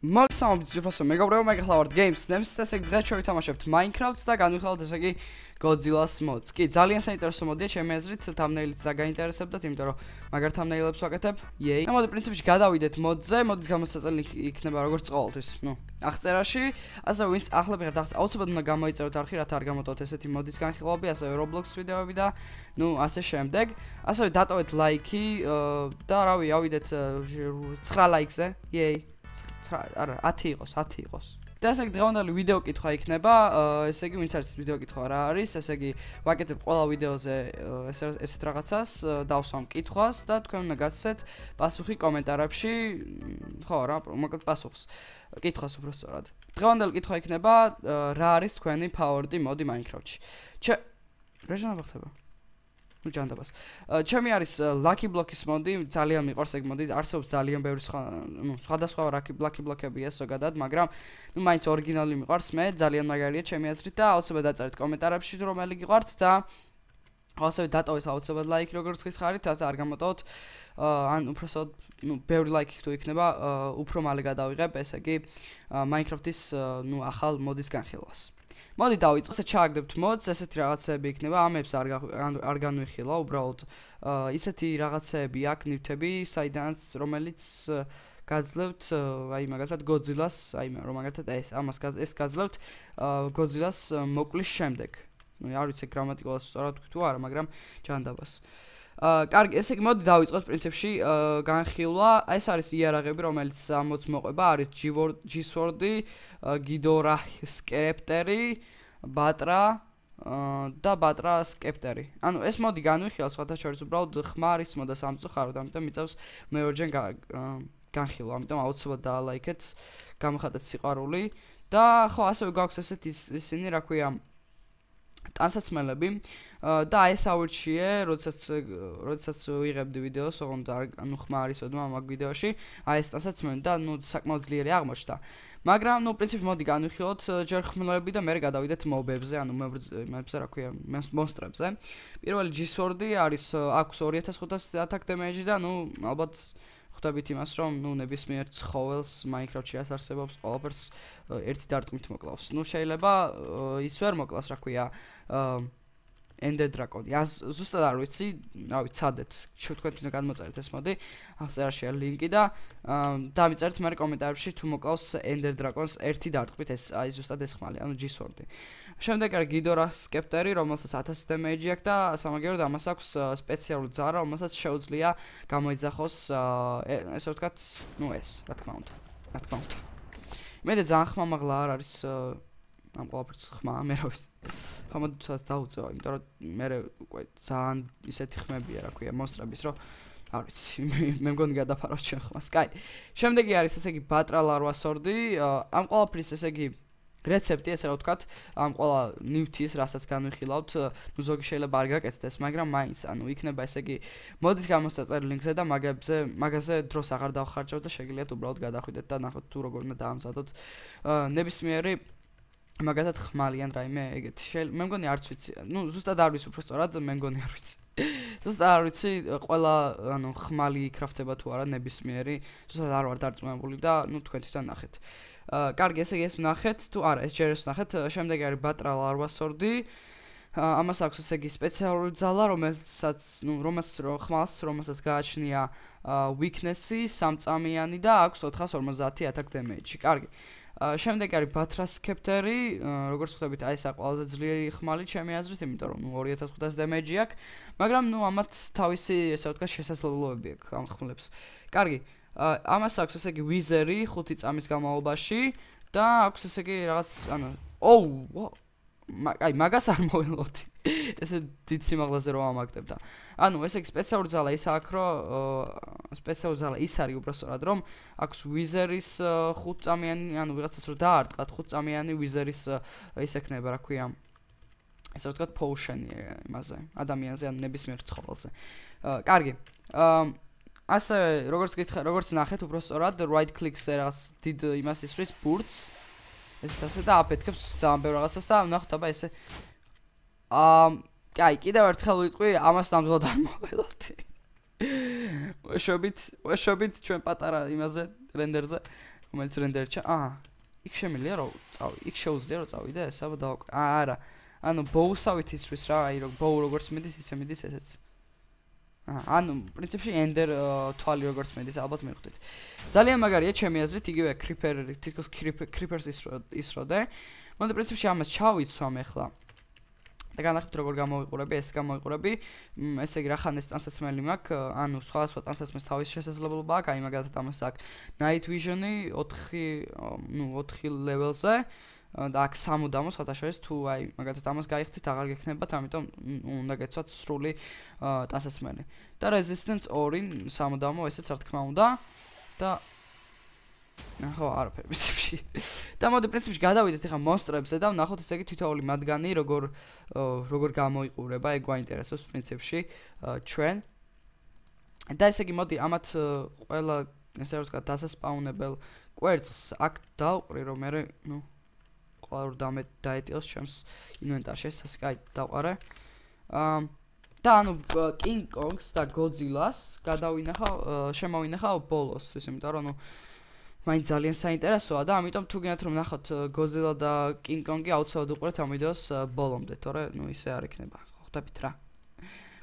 მოგესალმებით ძიფასო მეგობრებო მე ახლა ვარდ Games Nemesis და ესეი დღეს ჩვენ ვთამაშობთ Minecraft-ს და განვიხილავთ ესე იგი Godzilla-ს mods. კი, ძალიან საინტერესო მოდია ჩემი აზრით, thumbnail-იც და გაინტერესებდათ, იმიტომ რომ მაგარ thumbnail-ებს ვაკეთებ. Yay. და მოდი პრინციპში გადავიდეთ mod-ზე, mod-ის გამოსაწელი იქნება როგორც ყოველთვის, ნუ, აღწერაში, ასე ვინც ახლა ვიღებ და აუცილებლად უნდა გამოიწეროთ არხი, რათა არ გამოტოთ ესეთი mod-ის განხილვები, ასე Roblox-ის ვიდეოები და ნუ, ასე შემდეგ. ასე დატოვეთ like-ი და რავი, ავიდეთ 9 like-ზე. Yay. არა 10 იყოს 10 იყოს და ასე დღევანდელი ვიდეო კითხვა იქნება ესე იგი ვინც არის ვიდეო კითხვა რა არის ესე იგი ვაკეთებ ყველა ვიდეოზე ეს ეს რაღაცას დავსვამ კითხვას და თქვენ უნდა გაცეთ პასუხი კომენტარებში ხო რა მოკლედ პასუხს კითხოს უბრალოდ დღევანდელი კითხვა იქნება რა არის თქვენი ფავორიტი მოდი მაინკრაფტში ჩე რა შეიძლება ხდება ну ჯანდაბას. ჩემი არის lucky block-ის მოდი, ძალიან მიყვარს ეგ მოდი. არსებობს ძალიან ბევრი სხვა, ну, სხვადასხვა lucky lucky block-ებია ზოგადად, მაგრამ ну, მაინც ორიგინალი მიყვარს მე, ძალიან მაგარია ჩემი აზრით და აუცილებლად დაწერთ კომენტარებში, რომელი გიყვართ და ასე დატოვეს აუცილებლად like, როგორც გითხარით, ასე არ გამოტოთ. ან უბრალოდ ну, ბევრი like თუ იქნება, უფრო მალე გადავიღებ, ესე იგი, Minecraft-ის ну, ახალ მოდის განხილვას. მოდი დავიწყოთ ესე ჩააგდებთ მოდს ესეთი რაღაცები იქნება ამებს არ არ განვიხილა უბრალოდ ისეთი რაღაცები აქ ნივთები საიდანაც რომელიც გაძლევთ აი მაგათად გოძილას აი რომ მაგათად ეს ამას ეს გაძლევთ გოძილას მოკლის შემდეგ ნუ არ ვიცი გრამატიკულად სწორად თქვი თუ არა მაგრამ ჯანდაბას აა კარგი, ესე იგი, მოდი დავიწყოთ პრინციპში განხილვა. ეს არის იარაღები, რომელიც 60-მოც მოყვება, არის G-Sword, Gidora, Skepteri, Batra და Batra Skepteri. ანუ ეს მოდი განვიხილოთ, სხვათა შორის უბრალოდ ხმარის მოდა სამწუხაროდ, ამიტომ მიწევს მეორეჯერ განხილვა, ამიტომ აუცილებლად დაალაიქეთ, გამოხატეთ სიყვარული და ხო, ასევე გვაქვს ესეთ ისინი, რა ქვია, ტანსაცმელები და აი ეს ავირჩიე, როდესაც როდესაც ვიღებდი ვიდეოს, ოღონდ ანუ ხმა არის ოდმა ამ ვიდეოში, აი ეს ტანსაცმელი და ნუ საკმაოდ ძლიერი აღმოჩნდა. მაგრამ ნუ პრინციპი მოდი განვიხილოთ э, ჯერ ხმლები და მე გადავიდეთ მობებზე, ანუ მებზე რა ქვია, მონსტრებზე. პირველი G-Sword-ი არის э, აქვს 2500 attack damage და ნუ ალბათ ხვდებით იმას, რომ ნუ ნებისმიერ ცხოველს Minecraft-ში ას არსებობს ყველაფერს ერთი დარტყმით მოკლავს. ნუ შეიძლება ის ვერ მოკლას, რა ქვია, ender dragon-ი. ას ზუსტად არ ვიცი, რა ვიცი, ცადეთ, შე თქვენ თვითონ გადმოწერეთ ეს მოდი. აღწერაშია ლინკი და დამიწერთ მე კომენტარებში თუ მოკლავს ender dragon-ს ერთი დარტყმით ეს აი ზუსტად ეს ხმალი, ანუ G-sword-ი. აა შემდეგ არის გიდორა სკეპტერი, რომელსაც 1000 დემეიჯი აქვს და სამაგეროდ ამას აქვს სპეციალური ძარა, რომელსაც შეუძლია გამოიძახოს ესე ვთქვათ, ну ეს, რა თქმა უნდა. რა თქმა უნდა. მე და ძალიან ხმამაღლა არ არის ამ ყველაფერს ხმა მე როის. ხომოდ ცოტას დაუწევა, იმიტომ რომ მე უკვე ძალიან ისეთი ხმებია, რა ქვია, მოსტრების, რომ არ ვიცი, მე მგონი გადაფარავ ჩვენ ხმას. კაი. შემდეგი არის ესე იგი ბატრა ლარვა სორდი. ამ ყველაფერს ესე იგი რეცეპტი ესე რა ვთქვათ ამ ყველა ნიუთის რასაც განვიხილავთ ნუ ზოგი შეიძლება არ გაკეთდეს მაგრამ მაინც ანუ იქნება ესე იგი მოდის გამოსაწერ ლინკზე და მაგებზე მაგაზე დროს აღარ დავხარჯავ და შეგიძლიათ უბრალოდ გადახვიდეთ და ნახოთ თუ როგორ უნდა დაამზადოთ ნებისმიერი მაგათად ხმალიან რაიმე ეგეთ მე მგონი არც ვიცი ნუ ზუსტად არ ვიცი უფრო სწორად მე მგონი არ ვიცი ზუსტად არ ვიცი ყველა ანუ ხმალი იკრაფტება თუ არა ნებისმიერი ზუსტად არ ვარ დარწმუნებული და ნუ თქვენ თვითონ ნახეთ კარგი, ესე იგი ეს ნახეთ თუ არა, ეს ჯერ ეს ნახეთ. შემდეგი არის ბატრა ლარვასორდი. ამას აქვს ესე იგი სპეციალური ძალა, რომელსაც, ну, რომას რო ხმალს, რომასაც გააჩნია weakness-ი სამწამიანი და აქვს 450 attack damage. კარგი. შემდეგი არის ბატრა სკეპტერი, როგორც ხვდებით, აი ეს არის ყველაზე ძლიერი ხმალი ჩემი აზრით, იმიტომ რომ 2500 damage-ი აქვს, მაგრამ ну, ამათ თავისი ესე ვთქვა შესაძლებლობები აქვს ამ ხმლებს. კარგი. ამას აქვს ესე იგი ვიზერი 5 წამის გამავლობაში და აქვს ესე იგი რაღაც ანუ ოუ oh, აი მაგას არ მოველოდი ესე დიდ სიმაღლეზე რომ ამაგდებდა ანუ ესე იგი სპეციალური ზალა ის აქვს რომ სპეციალური ზალა ის არის უბრალოდ რომ აქვს ვიზერის 5 წამიანი ანუ ვიღაცას რომ დაარტყათ 5 წამიანი ვიზერის ის ექნება რა ქვია ესე ვთქვათ პოუშენი იმაზე ადამიანზე ან ნებისმიერ ცხოველზე კარგი აა ასევე როგორც გითხრა, როგორც ნახეთ, უბრალოდ სწორად right click-ზე რას დიდ იმას ისვრის boots. ეს ასე და აფეთქებს ძალიან ბევრ რაღაცას და ნახოთ აბა ესე ამ კაი, კიდევ ერთხელ ვიტყვი, ამას სამძლოდ არ მოველოთ. ვაშობით, ვაშობით ჩვენ პატარა იმაზე რენდერზე, რომელიც რენდერჩა. აა, იქ შემიძლია რომ წავი, იქ შეუძლია რომ წავიდე ეს აბა დავკ. აა, არა. ანუ ბოუსავით ისვრის რა, აი რო ბოუ როგორც მედის, ისე მედის ესეც. აა ანუ პრინციპში ender თვალი როგორც მედის ალბათ მეხვდით. ძალიან მაგარია ჩემი აზრით, იგივე creeper თითქოს creeper-ის ისროდე. მოდი პრინციპში ამას ჩავიცვამ ახლა. და განახლებით როგორ გამოვიყურები, ეს გამოვიყურები. ესე იგი რა ხან ეს ტანსაცმელი მაქვს, ანუ სხვადასხვა ტანსაცმელს თავის შესაძლებლობა აქვს, აი მაგათ ამას აქვს night vision-ი 4 ნუ 4 level-ზე. აა და აქ სამუდამო სათავეს თუ აი მაგათ ამას გაიხდით აღარ გექნებათ ამიტომ უნდა გეცოთ სრული დასასმელი და resistance 2 სამუდამო ესეც რა თქმა უნდა და ახო არაფერი ვიცი და მოდი პრინციპში გადავიდეთ ახლა მონსტრებზე და ნახოთ ესე იგი თითოეული მათგანი როგორ როგორ გამოიყურება ეგ გვაინტერესებს პრინციპში ჩვენ და ესე იგი მოდი ამათ ყველა ესე რა ვთქვა დასასპაუნებელ კვერცს აქ დავყრი რომ მე ნუ დაყვა რომ დამე დაეტიოს ჩემს ინვენტარში სასკაი დაყარე. ამ და ანუ King Kong-ს და Godzilla-ს გადავინახა შემოვინახა ბოლოს, ის იმიტომ რომ ანუ მაინც ძალიან საინტერესოა და ამიტომ თუ გინათ რომ ნახოთ Godzilla და King Kong-ი აუცილებლად უყურეთ ამ ვიდეოს ბოლომდე, თორე ნუ ისე არ იქნება. ხო ხვდებით რა.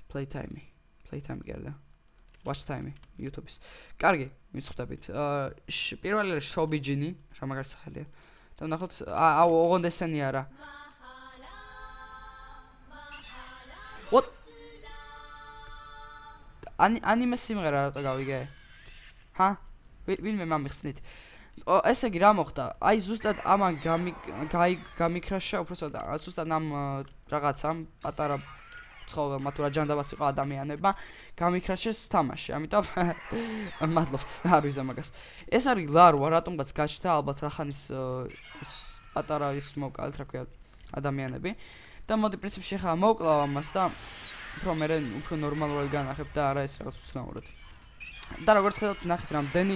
Playtime-ი. Playtime გერდა. watch time YouTube-ის. კარგი, მიცხვდებით. აა პირველი არის შობიჯინი, რა მაგარი სახელია. აა და ნახოთ აუ ოღონდ ესენი არა ანი ანი მე სიმღერა რატო გავიგე? ჰა? ვინმე მამიხსნით? ო ესე იგი რა მოხდა? აი ზუსტად ამან გამი გამიქრაშა უბრალოდ ზუსტად ამ რაღაცამ პატარა ცხოველმა თუ რა ჯანდაბას იყო ადამიანებმა გამიქრაშეს თამაში ამიტომ მადლობთ არ ვიზა მაგას ეს არის ლარვა რატომღაც გაჩნდა ალბათ რახანის პატარა ის მოკალთ რა ქვია ადამიანები და მოდი პრინციპში ხა მოკლავ ამას და უფრო მეერე უფრო ნორმალურად განახებ და არა ეს რაღაც უცნაურად და როგორც ხედავთ ნახეთ რამდენი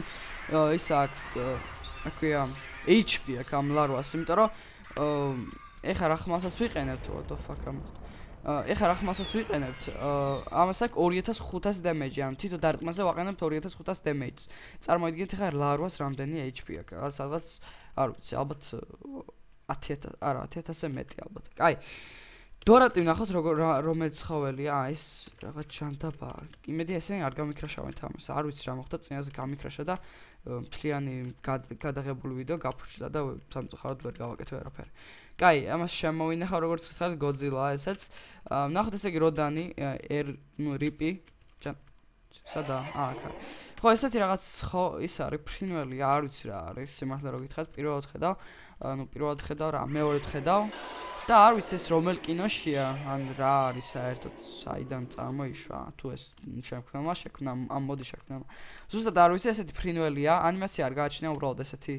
ის აქ რა ქვია HP-ა კამ ლარვას იმიტომ რომ ეხა რა ხმასაც ვიყენებ თუ what the fuck რა მოხდა ეხლა რა ხმასაც ვიყენებთ ამას აქ 2500 დემეჯი ან თვითონ დარტყმაზე ვაყენებთ 2500 დემეჯს წარმოიდგინეთ ეხლა ლარვას რამდენი HP აქვს რაღაც რაღაც არ ვიცი ალბათ 10000 არა 10000-ზე მეტი ალბათ კაი დორატი ნახოთ როგორ რომელიც ხოველია ეს რაღაც ჩანთაფა იმედია ესე არ გამიქრაშავენ თამას არ ვიცი რა მოხდა წინაზე გამიქრაშა და მთლიანი გადაღებული ვიდეო გაფუჭდა და სამწუხაროდ ვერ გავაკეთე ვერაფერი კაი ამას შემოვინახავ როგორც ხართ გოძილა ესეც ნახოთ ესე იგი როდანი ერ რიპი სადა აკა ხო ესეთი რაღაც ხო ის არის ფრინველი არ ვიცი რა არის სიმართლე რომ გითხრათ პირველად ხედავ ანუ პირველად ხედავ რა მეორე ხედავ და არ ვიცეს რომელ კინოშია ან რა არის საერთოდ საიდან წარმოიშვა თუ ეს შექმნა შექმნა ამ მოდი შექმნა ზუსტად არ ვიცი ესეთი ფრინველია ანიმაცია არ გააჩნია უბრალოდ ესეთი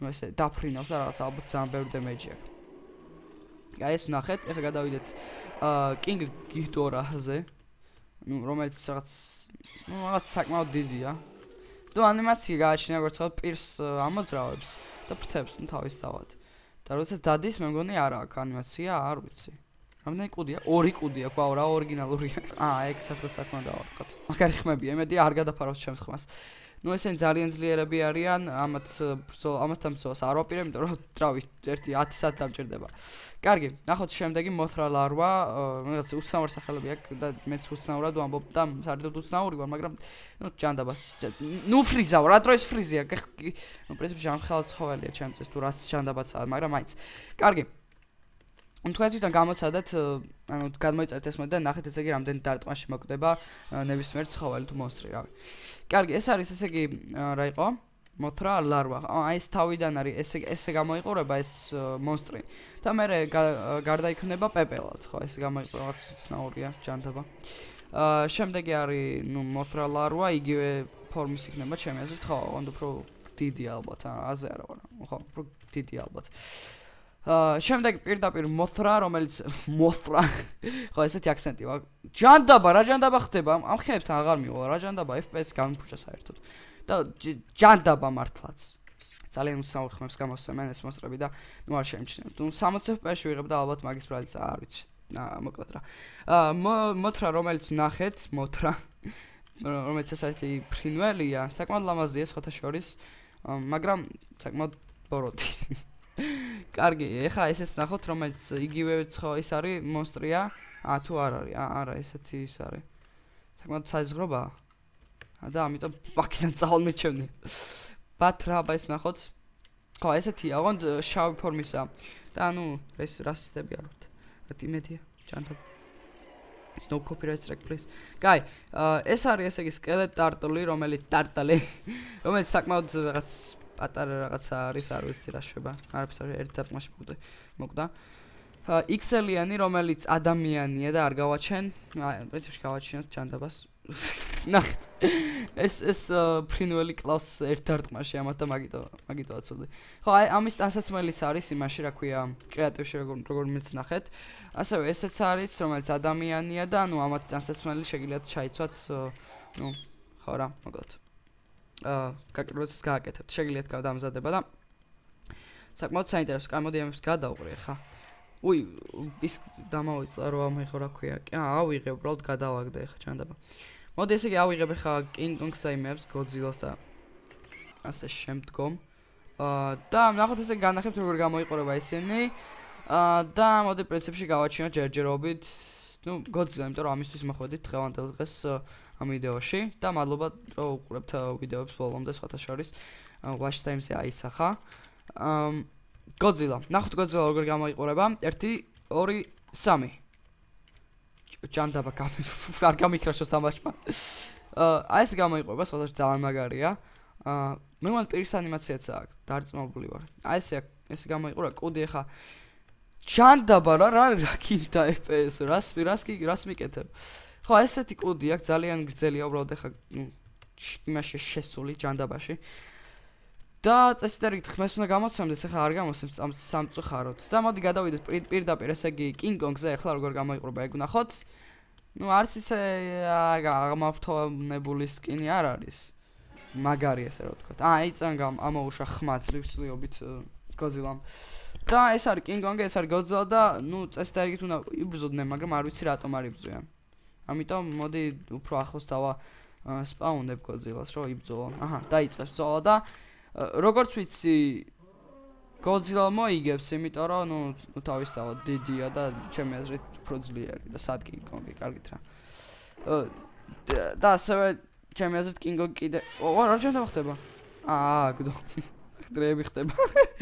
ну ესე დაფრინავს და რაღაც ალბათ ძალიან ბევრი დემეჯი აქვს აი ეს ნახეთ ეხა გადავიდეთ ა კინგ გიჰტორაზე ну რომელიც რაღაც ну რაღაც საკმაოდ დიდია და ანიმაცია გააჩნია როგორც ხო პირს ამოძრავებს და ფრთებს ну თავის თავად და როდესაც დადის, მე მგონი არა აქ ანიმაცია, არ ვიცი. რამდენი კუდია? ორი კუდია, ყვა რა ორიგინალურია. აა, ეგ საერთოდ საქმე დავარქოთ. მაგარი ხმებია, იმედია არ გადაფარავთ შემთხვევას. ну ესენ ძალიან ძლიერები არიან ამათ ამასთან ბრძოლას არ ვაპირებ იმიტომ რომ დრავის ერთი 10 საათი დამჭirdება კარგი ნახოთ შემდეგი მოთრა ლარვა რაღაც უცნაური სახელები აქვს და მეც უცნაურად ვამბობ და საერთოდ უცნაური ვარ მაგრამ ну ჯანდაბას ну ფრიზავ რა დროის ფრიზია ну პრინციპში ამ ხალხს ხოველია ჩემ წეს თუ რაც ჯანდაბაცაა მაგრამ აიც კარგი თქვენ თვითონ გამოცადეთ ანუ გამოიწერთ ეს მოდი და ნახეთ ესე იგი რამდენი დარტყმაში მოკდება ნებისმიერ ცხოველი თუ მოსრი რავი. კარგი, ეს არის ესე იგი რა იყო? მოთრა ლარვა. აი ეს თავიდან არის ესე ესე გამოიყურება ეს მონსტრი. და მე გარდაიქმნება პეპელად, ხო, ესე გამოიყურება ცნაურია ჯანდაბა. აა შემდეგი არის ნუ მოთრა ლარვა, იგივე ფორმის იქნება ჩემი აზრით, ხო, უფრო დიდი ალბათ, აზე არა, ხო, უფრო დიდი ალბათ. აა შემდეგ პირდაპირ მოსრა, რომელიც მოსრა. ხო, ესეთი აქცენტი ვა. ჯანდაბა, რა ჯანდაბა ხდება? ამ ხეებთან აღარ მივა რა ჯანდაბა FPS გამიფუჭა საერთოდ. და ჯანდაბა მართლაც. ძალიან უსამართლო ხმებს გამოსცემენ ეს მოსრები და ნუ არ შემჩნევ. ნუ 60 FPS-ში ვიღებ და ალბათ მაგის ბრალიც არ ვიცი. მოკლედ რა. აა მოთრა რომელიც ნახეთ, მოთრა. რომელიც ესეთი ფრინველია, საკმაოდ ლამაზია სხვათა შორის, მაგრამ საკმაოდ ბოროტი. კარგი, ეხლა ესეც ნახოთ, რომელიც იგივეც ხო ის არის მონსტრია? ა თუ არ არის? არა, ესეთი ის არის. საკმაოდ საზღრობა. ა და ამიტომ ბაკიდან წავალმეჩვენე. ბათრაბა ის ნახოთ. ხო, ესეთია, ოღონდ შავი ფორმისა. და ანუ ეს რასისტები არათ. იმედია, ჩანთო. No copyright strike please. Guy, ეს არის ესე იგი სკელეტ ტარტული, რომელიც ტარტალი, რომელიც საკმაოდ რაღაც პატარა რაღაცა არის, არ ვიცი რა შვება. არაფერს არ ერთ დაფმაში მოკვდა. მოკვდა. XL-იანი, რომელიც ადამიანია და არ გავაჩენ, აი, პრინციპში გავაჩინოთ ჯანდაბას. ნახეთ. ეს ეს ფრინველი კლავს ერთ დარტყმაში ამათ და მაგიტო, მაგიტოაც ხოდი. ხო, აი ამის ტანსაცმელიც არის იმაში, რა ქვია, კრეატივში როგორ მეც ნახეთ. ასევე ესეც არის, რომელიც ადამიანია და ანუ ამათ ტანსაცმელი შეგიძლიათ შეიცვათ, ну, ხო რა, მოგოთ. გაკეთებას გააკეთებთ. შეგიძლიათ გავდამზადება და საკმაოდ საინტერესო კამოდიამებს გადავყრე ხა. უი, ის დამავიწა რა მეღო რა ქვია. კი, ავიღე, უბრალოდ გადავაგდე ხა ჩანდაბა. მოდი ესე იგი ავიღებ ხა King Kong-ს აიმებს, Godzilla-ს და ასე შემდგომ. აა და ნახოთ ესე განახებთ როგორ გამოიყურება ესენი. აა და მოდი პრინციპში გავაჩინოთ ჯერჯერობით. ну Godzilla, потому что амистус мы ходит დღევანდელ დღეს ამ ვიდეოში და მადლობა რომ უყურებთ э, ვიდეოებს ბოლომდე სხვათა შორის э, watch time-ზე აისახა. ამ Godzilla, ნახოთ Godzilla როგორ გამოიყურება. 1 2 3 ჩანდა ბაკაფი არ გამიკრაშოს თამაშმა. Э, აა ეს გამოიყურება, სხვა საერთოდ ძალიან მაგარია. აა მე მომ პირს анимаციაც აქვს, დარწმუნებული ვარ. აი ესე ესე გამოიყურა კოდი ახლა. ჩანდა ბა რა რა კიდე FPS-ს, რას რას კი რას მიკეთებ. აა ხო, ესეთი კლუბი აქ ძალიან გრძელია, უბრალოდ ეხა იმაში შესული ჯანდაბაში. და წესი და რიგი თქმას უნდა გამოცემდეს, ეხა არ გამოცემს ამ სამწუხაროდ. და მოდი გადავიდეთ პირდაპირ, ესე იგი King Kong-ზე ეხლა როგორ გამოიყურება, ეგ ნახოთ. ну არც ისე აღმართოვნებული სკინი არ არის მაგარი ესე რომ ვთქვა აი წან გამ ამოუშა ხმაც ლივსლიობით გოძილამ და ეს არის კინგონგი ეს არის გოძილა და ну წესდაიგით უნდა იბზოდნე მაგრამ არ ვიცი რატომ არ იბზოდნე ამიტომ მოდი უფრო ახლოს დავა სპაუნდებ გოძილას რომ იბძოლო აჰა დაიწყებს ბძოლა და როგორც ვიცი გოძილა მოიგებს იმიტომ რომ ნუ თავის თავ დიდია და ჩემი აზრით უფრო ძლიერი და სად კი კონკი კარგით რა და ასევე ჩემი აზრით კინგო კიდე ო რა ჩემთან ხდება აა გდო ხდრები ხდება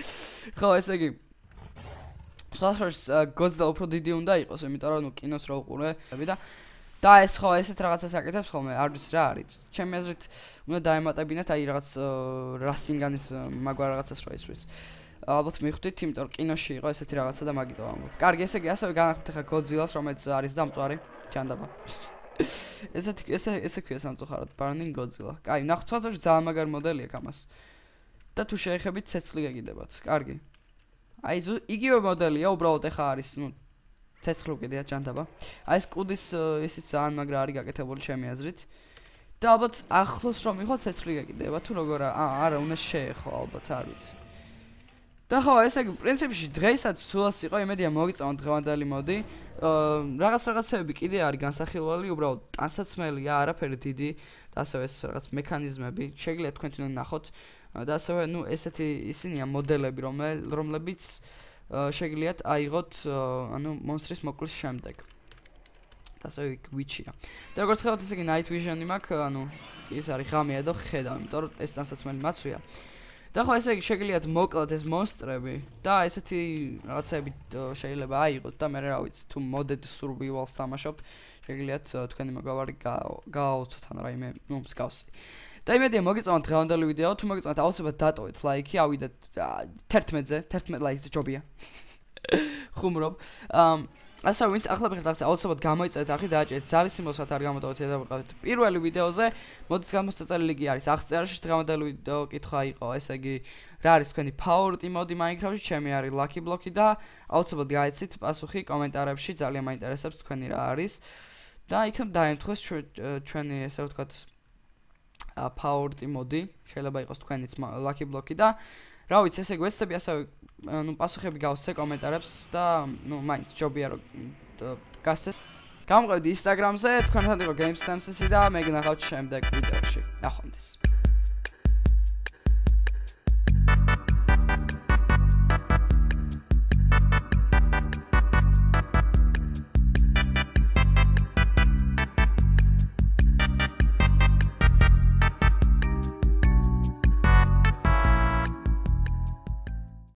ხო ესე იგი სხვა შორს გოძილა უფრო დიდი უნდა იყოს იმიტომ რომ ნუ კინოს რა უყურე და და ეს ხო ესეთ რაღაცას აკეთებს ხოლმე არ ვიცი რა არის ჩემი აზრით უნდა დაემატებინათ აი რაღაც რასინგანის მაგვარ რაღაცას რო ისვრის ალბათ მივხვდით იმიტომ კინოში იყო ესეთი რაღაცა და მაგიტომ ამბობ კარგი ესე იგი ასევე განახვით ახლა გოძილას რომელიც არის დამწვარი ჩანდაბა ესეთი ესე ესე ქვია სამწუხაროდ ბარნინგ გოძილა კაი ნახოთ სადაც ძალიან მაგარ მოდელი აქვს ამას და თუ შეეხებით ცეცხლი გეკიდებათ კარგი აი ზუ იგივე მოდელია უბრალოდ ახლა არის ნუ ცეცხლი კიდეა ჯანდაბა. აი ეს კუდის ისიც ძალიან მაგრა არის გაკეთებული ჩემი აზრით. და ალბათ ახლოს რომ იყოს ცეცხლი გაკიდება თუ როგორ აა არა უნდა შეეხო ალბათ არ ვიცი. და ხო ესე იგი პრინციპში დღეისაც სულას იყო იმედია მოგიწონთ დღევანდელი მოდი. აა რაღაც რაღაცები კიდე არის განსახილველი, უბრალოდ ტანსაცმელია, არაფერი დიდი და ასევე ეს რაღაც მექანიზმები. შეგიძლიათ თქვენ თვითონ ნახოთ და ასევე ნუ ესეთი ისინია მოდელები რომელ რომლებიც შეგიძლიათ აიღოთ ანუ მონსტრის მოკლის შემდეგ. ასე ვიჩია. და როგორც ხედავთ, ესე იგი night vision-ი მაქვს, ანუ ეს არის ღამე და ხედავ, იმიტომ რომ ეს დასაცმელი მაცვია. და ხო, ესე იგი შეგიძლიათ მოკლათ ეს მონსტრები და ესეთი რაღაცები შეიძლება აიღოთ და მე რა ვიცი, თუ modded survival-ს თამაშობთ, შეგიძლიათ თქვენი მაგალარი გააოცოთ ან რაიმე, ну, მსგავსი. და იმედია მოგიწონთ დღევანდელი ვიდეო, თუ მოგიწონთ აუცილებლად დატოვეთ ლაიქი, ავიდეთ 11-ზე, 11 ლაიქზე ჯობია. ხუმრობ. ამ ასე ვინც ახლა ფიქრობს აუცილებლად გამოიწეთ ახი დააჭეთ ზალის იმოსათ არ გამოდავთ ეს დავაყავით. პირველი ვიდეოზე მოდის გამოსაწალი კი არის აღწერაში დღევანდელი ვიდეო კითხვა იყო, ესე იგი რა არის თქვენი ფავორიტი მოდი მაინკრაფტში, ჩემი არის ლაკი ბლოკი და აუცილებლად გაიცით პასუხი კომენტარებში, ძალიან მაინტერესებს თქვენი რა არის. და იქნებ დაემთხვეს ჩვენი ესე ვთქვათ ფაორტი მოდი, შეიძლება იყოს თქვენიც ლაკი ბლოკი და რა ვიცი, ესე გვესწრები ასე ნუ პასუხები გავსცე კომენტარებს და ნუ მაინც ჯობია რომ გასცეს. გამყევდი Instagram-ზე, თქვენთან იყო GameStamps-ი და მე გნახავთ შემდეგ ვიდეოში. ნახვამდის.